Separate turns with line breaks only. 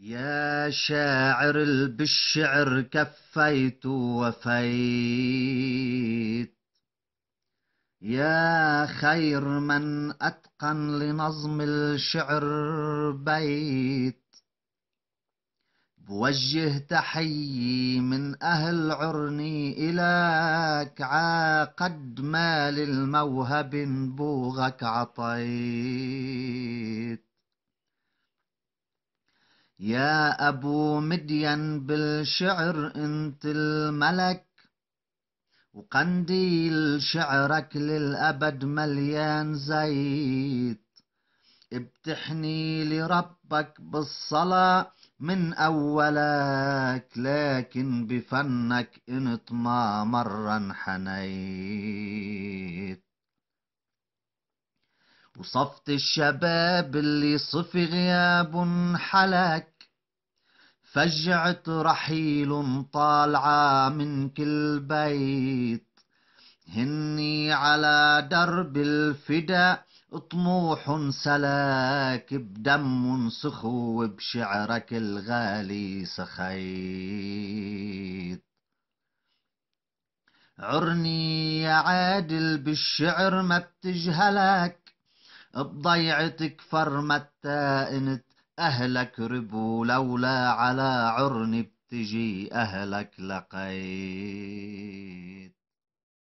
يا شاعر بالشعر كفيت وفيت يا خير من أتقن لنظم الشعر بيت بوجه تحي من أهل عرني إلك عقد ما للموهب بوغك عطيت يا أبو مدين بالشعر أنت الملك وقنديل شعرك للأبد مليان زيت ابتحني لربك بالصلاة من أولك لكن بفنك انت ما مرة انحنيت وصفت الشباب اللي صفي غياب حلك فجعت رحيل طالعة من كل بيت هني على درب الفداء طموح سلاك بدم سخو بشعرك الغالي سخيت عرني يا عادل بالشعر ما بتجهلك بضيعتك فرمت انت اهلك ربوا لولا على عرني بتجي اهلك لقيت